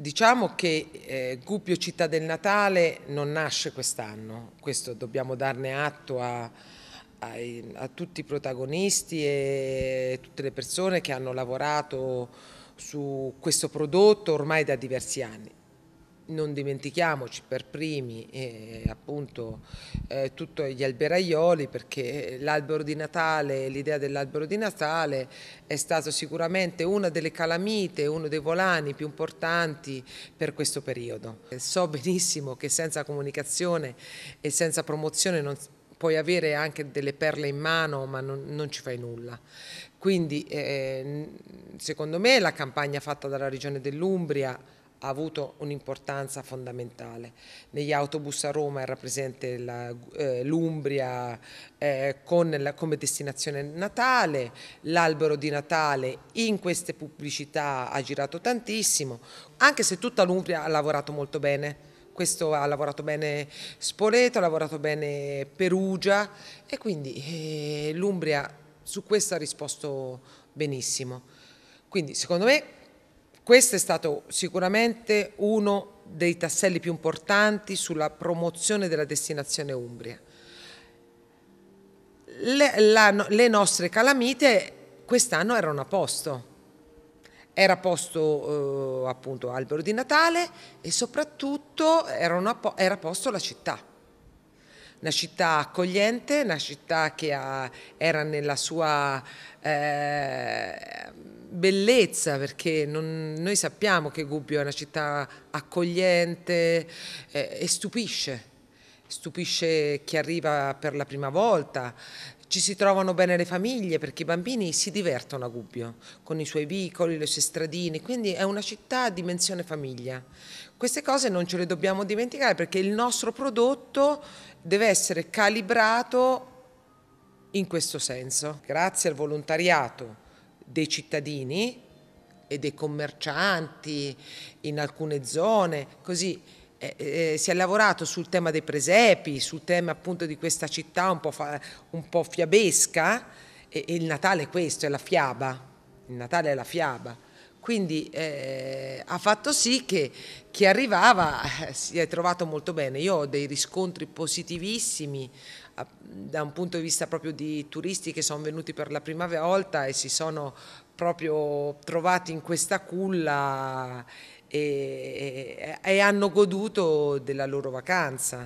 Diciamo che eh, Gubbio Città del Natale non nasce quest'anno, questo dobbiamo darne atto a, ai, a tutti i protagonisti e tutte le persone che hanno lavorato su questo prodotto ormai da diversi anni non dimentichiamoci per primi eh, appunto eh, tutti gli alberaioli perché l'albero di Natale, l'idea dell'albero di Natale è stata sicuramente una delle calamite, uno dei volani più importanti per questo periodo. So benissimo che senza comunicazione e senza promozione non puoi avere anche delle perle in mano ma non, non ci fai nulla. Quindi eh, secondo me la campagna fatta dalla Regione dell'Umbria ha avuto un'importanza fondamentale. Negli autobus a Roma era presente eh, l'Umbria eh, eh, come destinazione natale, l'albero di Natale in queste pubblicità ha girato tantissimo, anche se tutta l'Umbria ha lavorato molto bene. Questo ha lavorato bene Spoleto, ha lavorato bene Perugia e quindi eh, l'Umbria su questo ha risposto benissimo. Quindi secondo me questo è stato sicuramente uno dei tasselli più importanti sulla promozione della destinazione Umbria. Le, la, le nostre calamite quest'anno erano a posto. Era a posto eh, appunto albero di Natale e soprattutto a, era a posto la città una città accogliente, una città che ha, era nella sua eh, bellezza, perché non, noi sappiamo che Gubbio è una città accogliente eh, e stupisce, stupisce chi arriva per la prima volta, ci si trovano bene le famiglie perché i bambini si divertono a Gubbio con i suoi vicoli, le sue stradine, quindi è una città a dimensione famiglia. Queste cose non ce le dobbiamo dimenticare perché il nostro prodotto deve essere calibrato in questo senso. Grazie al volontariato dei cittadini e dei commercianti in alcune zone, così eh, eh, si è lavorato sul tema dei presepi, sul tema appunto di questa città un po', fa, un po fiabesca e, e il Natale è questo, è la fiaba, il Natale è la fiaba. Quindi eh, ha fatto sì che chi arrivava eh, si è trovato molto bene. Io ho dei riscontri positivissimi da un punto di vista proprio di turisti che sono venuti per la prima volta e si sono proprio trovati in questa culla e, e, e hanno goduto della loro vacanza.